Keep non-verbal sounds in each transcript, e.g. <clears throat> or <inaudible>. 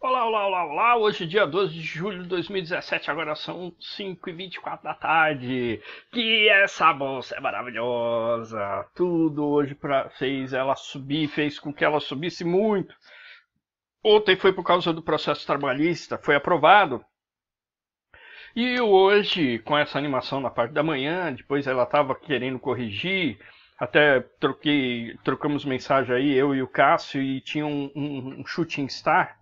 Olá, olá, olá, olá! Hoje, dia 12 de julho de 2017, agora são 5h24 da tarde. Que essa bolsa é maravilhosa! Tudo hoje pra, fez ela subir, fez com que ela subisse muito. Ontem foi por causa do processo trabalhista, foi aprovado. E hoje, com essa animação na parte da manhã, depois ela estava querendo corrigir, até troquei, trocamos mensagem aí, eu e o Cássio, e tinha um, um, um shooting star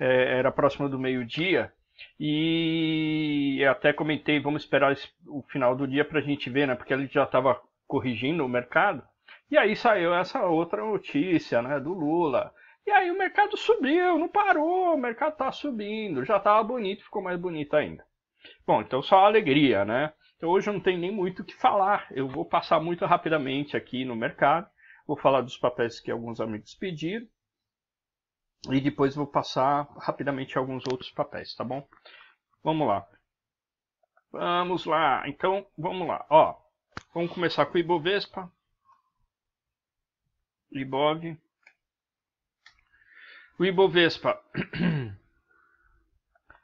é, era próximo do meio-dia. E eu até comentei, vamos esperar o final do dia para a gente ver, né? Porque ele já estava corrigindo o mercado. E aí saiu essa outra notícia, né? Do Lula. E aí o mercado subiu, não parou, o mercado está subindo. Já estava bonito, ficou mais bonito ainda. Bom, então só alegria, né? Então hoje não tem nem muito o que falar. Eu vou passar muito rapidamente aqui no mercado. Vou falar dos papéis que alguns amigos pediram e depois vou passar rapidamente alguns outros papéis, tá bom? Vamos lá. Vamos lá. Então, vamos lá. Ó, vamos começar com o Ibovespa. Ibov. O Ibovespa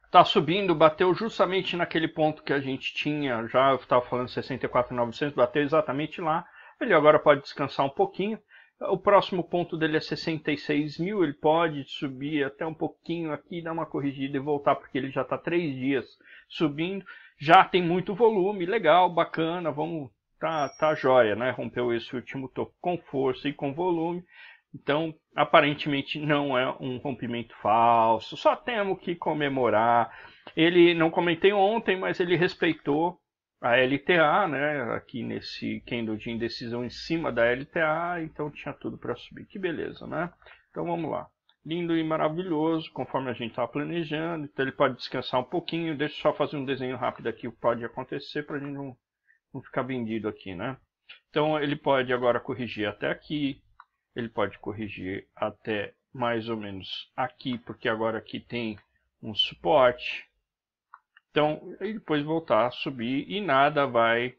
está <clears throat> subindo, bateu justamente naquele ponto que a gente tinha, já estava falando 64.900, bateu exatamente lá. Ele agora pode descansar um pouquinho. O próximo ponto dele é 66 mil, ele pode subir até um pouquinho aqui, dar uma corrigida e voltar, porque ele já está três dias subindo. Já tem muito volume, legal, bacana, vamos, tá, tá jóia, né? Rompeu esse último topo com força e com volume. Então, aparentemente não é um rompimento falso, só temos que comemorar. Ele, não comentei ontem, mas ele respeitou a LTA, né? Aqui nesse candle de indecisão em cima da LTA, então tinha tudo para subir. Que beleza, né? Então vamos lá. Lindo e maravilhoso, conforme a gente estava planejando. Então ele pode descansar um pouquinho. Deixa eu só fazer um desenho rápido aqui, o que pode acontecer para a gente não, não ficar vendido aqui, né? Então ele pode agora corrigir até aqui. Ele pode corrigir até mais ou menos aqui, porque agora aqui tem um suporte. Então, e depois voltar a subir e nada vai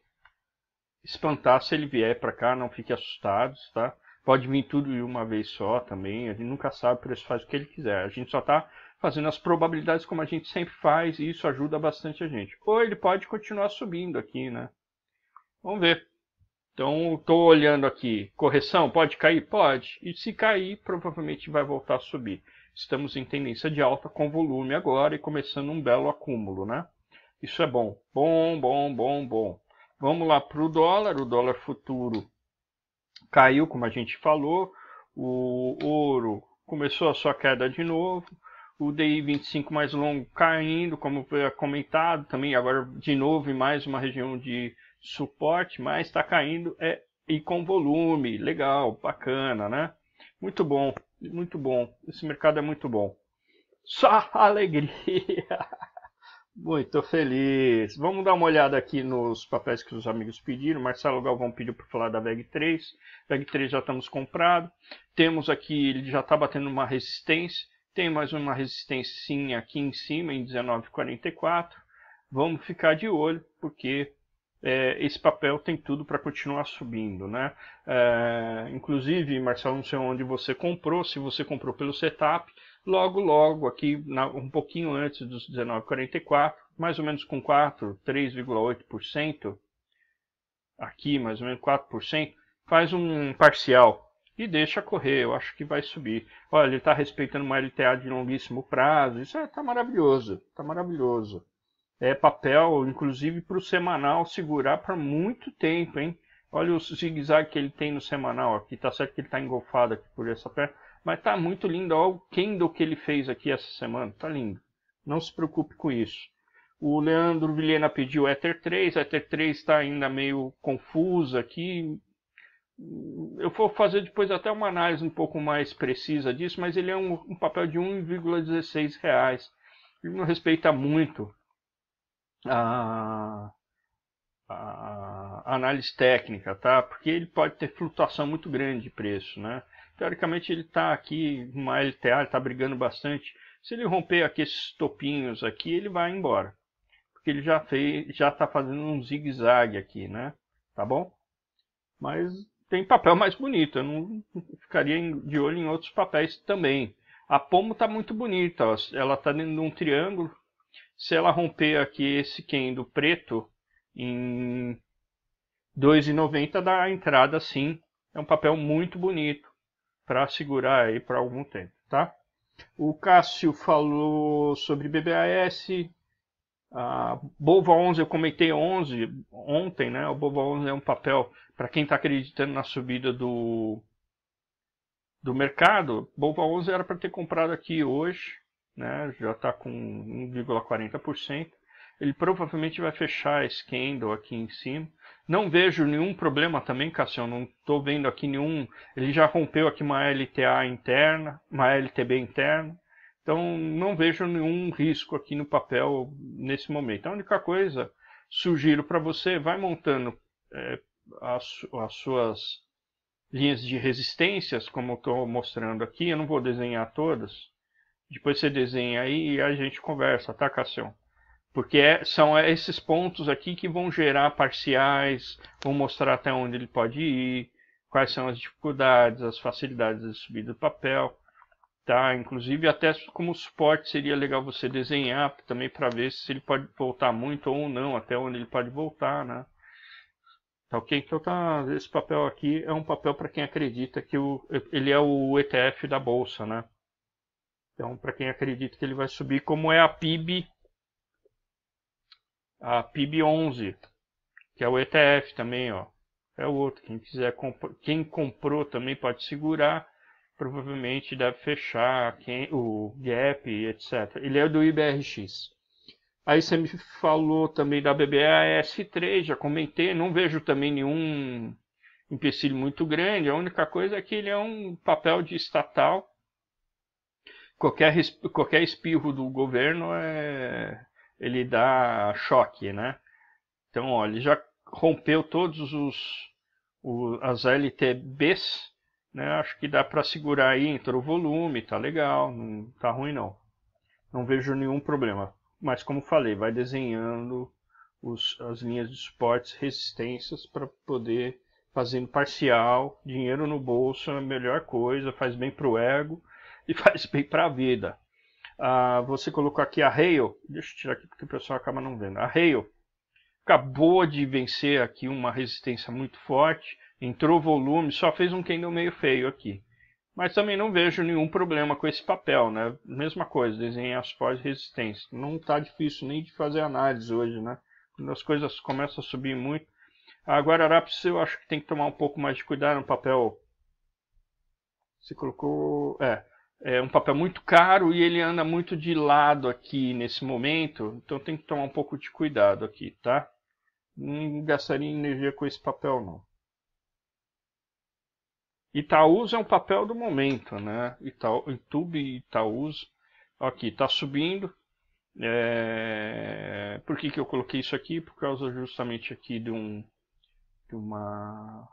espantar se ele vier para cá, não fique assustados, tá? Pode vir tudo de uma vez só também, a gente nunca sabe, por isso faz o que ele quiser. A gente só está fazendo as probabilidades como a gente sempre faz e isso ajuda bastante a gente. Ou ele pode continuar subindo aqui, né? Vamos ver. Então, estou olhando aqui, correção, pode cair? Pode. E se cair, provavelmente vai voltar a subir. Estamos em tendência de alta com volume agora e começando um belo acúmulo, né? Isso é bom. Bom, bom, bom, bom. Vamos lá para o dólar. O dólar futuro caiu, como a gente falou. O ouro começou a sua queda de novo. O DI 25 mais longo caindo, como foi comentado também. Agora, de novo, em mais uma região de suporte, mas está caindo é, e com volume. Legal, bacana, né? Muito bom, muito bom. Esse mercado é muito bom. Só <laughs> alegria! Muito feliz. Vamos dar uma olhada aqui nos papéis que os amigos pediram. Marcelo Galvão pediu para falar da VEG3. VEG3 já estamos comprado. Temos aqui, ele já está batendo uma resistência. Tem mais uma resistência aqui em cima, em 19,44. Vamos ficar de olho, porque é, esse papel tem tudo para continuar subindo. Né? É, inclusive, Marcelo, não sei onde você comprou, se você comprou pelo setup, logo, logo, aqui na, um pouquinho antes dos 19,44, mais ou menos com 4, 3,8%, aqui mais ou menos 4%, faz um parcial e deixa correr, eu acho que vai subir. Olha, ele está respeitando uma LTA de longuíssimo prazo, isso está é, tá maravilhoso, está maravilhoso é, papel, inclusive para o semanal segurar para muito tempo, hein? Olha o zigue-zague que ele tem no semanal aqui, tá certo que ele tá engolfado aqui por essa perna, mas tá muito lindo, olha o candle que ele fez aqui essa semana, tá lindo. Não se preocupe com isso. O Leandro Vilhena pediu Ether 3, Ether 3 está ainda meio confusa aqui. Eu vou fazer depois até uma análise um pouco mais precisa disso, mas ele é um, um papel de R$ 1,16. Ele não respeita muito a, a, análise técnica, tá? Porque ele pode ter flutuação muito grande de preço, né? Teoricamente ele está aqui, uma LTA está brigando bastante. Se ele romper aqui esses topinhos aqui, ele vai embora. Porque ele já fez, já está fazendo um zigue-zague aqui, né? Tá bom? Mas tem papel mais bonito. Eu não ficaria de olho em outros papéis também. A pomo está muito bonita. Ela está dentro de um triângulo. Se ela romper aqui esse Kendo preto em 2,90 dá a entrada sim. É um papel muito bonito para segurar aí por algum tempo, tá? O Cássio falou sobre BBAS. A Bova 11, eu comentei 11 ontem, né? O Bova 11 é um papel para quem está acreditando na subida do, do mercado. Bova 11 era para ter comprado aqui hoje né, já está com 1,40%. Ele provavelmente vai fechar esse candle aqui em cima. Não vejo nenhum problema também, Cassio. Não estou vendo aqui nenhum. Ele já rompeu aqui uma LTA interna, uma LTB interna. Então não vejo nenhum risco aqui no papel nesse momento. A única coisa, sugiro para você, vai montando é, as, as suas linhas de resistências, como estou mostrando aqui. Eu não vou desenhar todas depois você desenha aí e a gente conversa, tá, Cassião? Porque é, são é esses pontos aqui que vão gerar parciais, vão mostrar até onde ele pode ir, quais são as dificuldades, as facilidades de subir do papel, tá? Inclusive até como suporte seria legal você desenhar também para ver se ele pode voltar muito ou não, até onde ele pode voltar, né? Tá ok? Então tá, esse papel aqui é um papel para quem acredita que o, ele é o ETF da bolsa, né? Então, para quem acredita que ele vai subir, como é a PIB, a PIB 11, que é o ETF também, ó. É o outro. Quem quiser quem comprou também pode segurar. Provavelmente deve fechar quem, o gap, etc. Ele é do IBRX. Aí você me falou também da BBAS3, já comentei. Não vejo também nenhum empecilho muito grande. A única coisa é que ele é um papel de estatal qualquer, qualquer espirro do governo é, ele dá choque, né? Então, ó, ele já rompeu todos os, os as LTBs, né? Acho que dá para segurar aí, entrou o volume, tá legal, não tá ruim não. Não vejo nenhum problema. Mas como falei, vai desenhando os, as linhas de suportes, resistências para poder fazendo parcial, dinheiro no bolso é a melhor coisa, faz bem pro ego e faz bem para a vida. Ah, você colocou aqui a Hale, deixa eu tirar aqui porque o pessoal acaba não vendo. A Hale acabou de vencer aqui uma resistência muito forte, entrou volume, só fez um candle meio feio aqui. Mas também não vejo nenhum problema com esse papel, né? Mesma coisa, desenhar as pós-resistência. Não está difícil nem de fazer análise hoje, né? Quando as coisas começam a subir muito. A Guararapes eu acho que tem que tomar um pouco mais de cuidado no papel. Você colocou... É, é um papel muito caro e ele anda muito de lado aqui nesse momento, então tem que tomar um pouco de cuidado aqui, tá? Não gastaria energia com esse papel não. Itaúso é um papel do momento, né? Itaú, YouTube Itaúsa. Aqui, tá subindo. É... Por que, que eu coloquei isso aqui? Por causa justamente aqui de, um, de uma,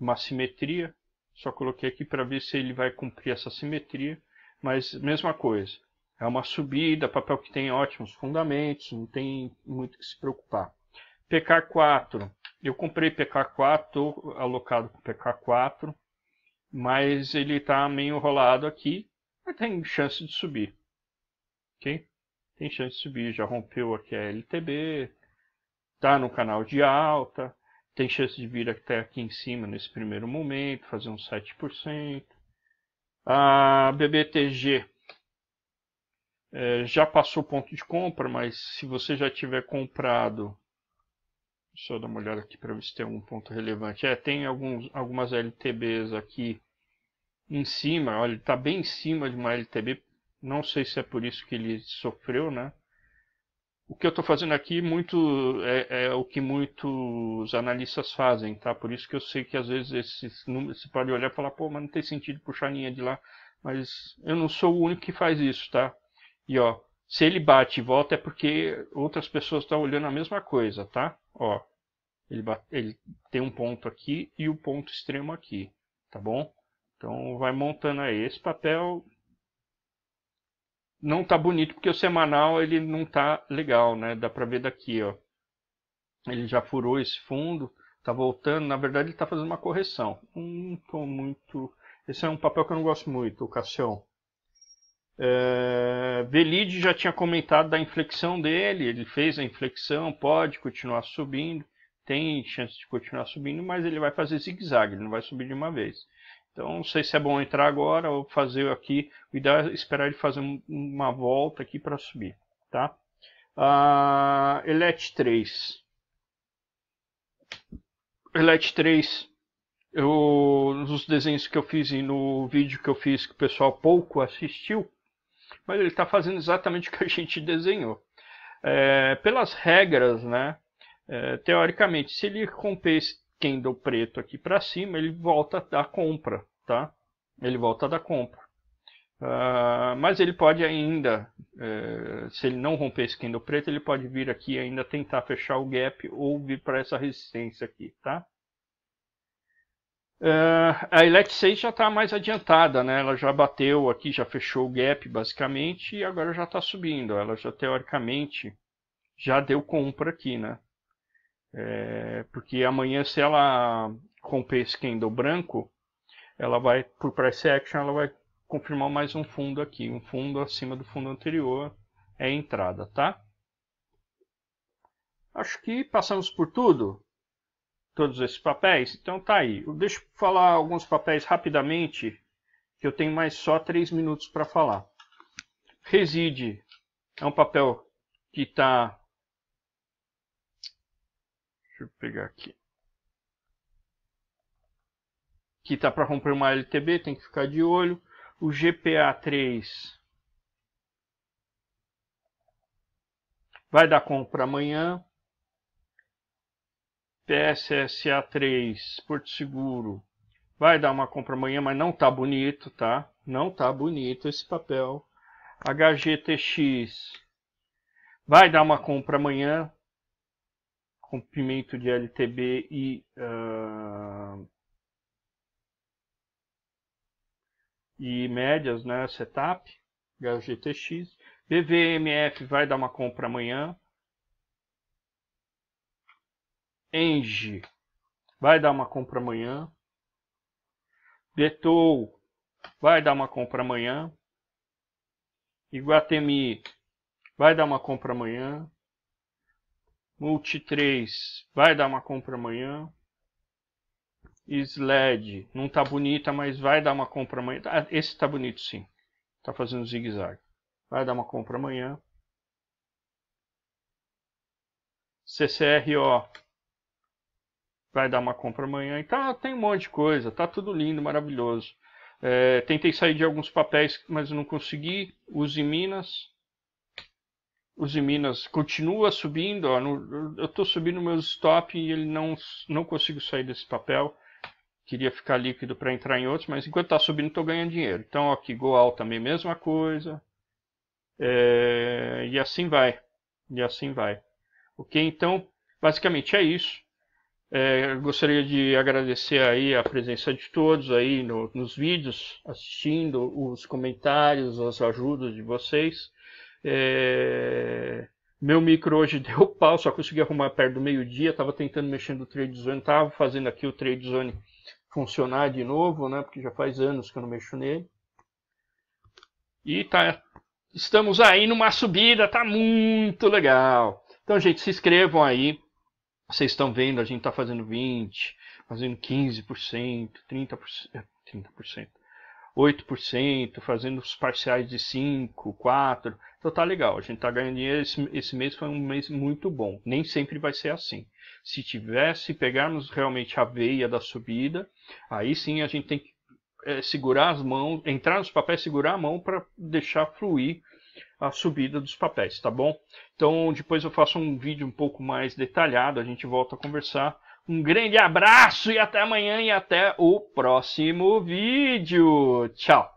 uma simetria só coloquei aqui para ver se ele vai cumprir essa simetria, mas mesma coisa. É uma subida, papel que tem ótimos fundamentos, não tem muito que se preocupar. PK4, eu comprei PK4, estou alocado com PK4, mas ele está meio enrolado aqui, mas tem chance de subir. ok Tem chance de subir, já rompeu aqui a LTB, está no canal de alta, tem chance de vir até aqui em cima nesse primeiro momento, fazer uns 7%. A BBTG é, já passou ponto de compra, mas se você já tiver comprado, deixa eu dar uma olhada aqui para ver se tem algum ponto relevante. É, tem alguns, algumas LTBs aqui em cima, olha, ele está bem em cima de uma LTB, não sei se é por isso que ele sofreu, né? o que eu estou fazendo aqui muito é, é, o que muitos analistas fazem, tá? Por isso que eu sei que às vezes esses números você pode olhar e falar, pô, mas não tem sentido puxar a linha de lá. Mas eu não sou o único que faz isso, tá? E ó, se ele bate e volta é porque outras pessoas estão olhando a mesma coisa, tá? Ó, ele, bate, ele tem um ponto aqui e o um ponto extremo aqui, tá bom? Então vai montando aí. Esse papel não tá bonito porque o semanal ele não tá legal, né? Dá para ver daqui, ó. Ele já furou esse fundo, tá voltando. Na verdade, ele tá fazendo uma correção. Hum, tô muito. Esse é um papel que eu não gosto muito, o Cassião. É... já tinha comentado da inflexão dele. Ele fez a inflexão, pode continuar subindo, tem chance de continuar subindo, mas ele vai fazer zigue-zague, ele não vai subir de uma vez. Então não sei se é bom entrar agora ou fazer aqui. O ideal é esperar ele fazer uma volta aqui para subir. Tá? Uh, ah, Elet 3. Elet 3. Eu, nos desenhos que eu fiz e no vídeo que eu fiz que o pessoal pouco assistiu, mas ele está fazendo exatamente <laughs> o que a gente desenhou. É, pelas regras, né? É, teoricamente, se ele romper esse candle preto aqui para cima, ele volta da compra, tá? Ele volta da compra. Uh, mas ele pode ainda, uh, se ele não romper esse candle preto, ele pode vir aqui ainda tentar fechar o gap ou vir para essa resistência aqui, tá? Uh, a Elect 6 já está mais adiantada, né? ela já bateu aqui, já fechou o gap basicamente e agora já está subindo. Ela já teoricamente já deu compra aqui, né? É, porque amanhã, se ela romper esse candle branco, ela vai, por price action, ela vai confirmar mais um fundo aqui. Um fundo acima do fundo anterior é entrada, tá? Acho que passamos por tudo, todos esses papéis. Então tá aí. Eu deixo falar alguns papéis rapidamente, que eu tenho mais só 3 minutos para falar. Reside é um papel que está Deixa eu pegar aqui. Que tá para comprar uma LTB, tem que ficar de olho. O GPA3 vai dar compra amanhã. PSSA3, Porto Seguro, vai dar uma compra amanhã, mas não tá bonito, tá? Não tá bonito esse papel. HGTX vai dar uma compra amanhã, cumprimento de LTB e, uh, e médias, né, setup, GTX. BVMF vai dar uma compra amanhã. Engie vai dar uma compra amanhã. Betou vai dar uma compra amanhã. Iguatemi vai dar uma compra amanhã. Multi 3 vai dar uma compra amanhã. SLED não tá bonita, mas vai dar uma compra amanhã. Ah, esse tá bonito sim. Tá fazendo zigue-zague. Vai dar uma compra amanhã. CCRO vai dar uma compra amanhã. E tá, tem um monte de coisa. Tá tudo lindo, maravilhoso. É, tentei sair de alguns papéis, mas não consegui. Use Minas os de Minas continua subindo, ó, no, eu estou subindo meu stop e ele não, não consigo sair desse papel. Queria ficar líquido para entrar em outros, mas enquanto está subindo estou ganhando dinheiro. Então ó, aqui Goal também mesma coisa. É, e assim vai. E assim vai. Ok? Então, basicamente é isso. É, gostaria de agradecer aí a presença de todos aí no, nos vídeos, assistindo os comentários, as ajudas de vocês. É... Meu micro hoje <laughs> deu pau, só consegui arrumar perto do meio-dia. Tava tentando mexer no Trade Zone, tava fazendo aqui o Trade Zone funcionar de novo, né? Porque já faz anos que eu não mexo nele. E tá, estamos aí numa subida, tá muito legal. Então, gente, se inscrevam aí. Vocês estão vendo, a gente tá fazendo 20, fazendo 15%, 30%, 30%. 8%, fazendo os parciais de 5, 4. Então tá legal, a gente tá ganhando dinheiro. Esse, esse mês foi um mês muito bom. Nem sempre vai ser assim. Se tivesse, pegarmos realmente a veia da subida, aí sim a gente tem que é, segurar as mãos, entrar nos papéis, segurar a mão para deixar fluir a subida dos papéis, tá bom? Então depois eu faço um vídeo um pouco mais detalhado, a gente volta a conversar um grande abraço e até amanhã e até o próximo vídeo. Tchau!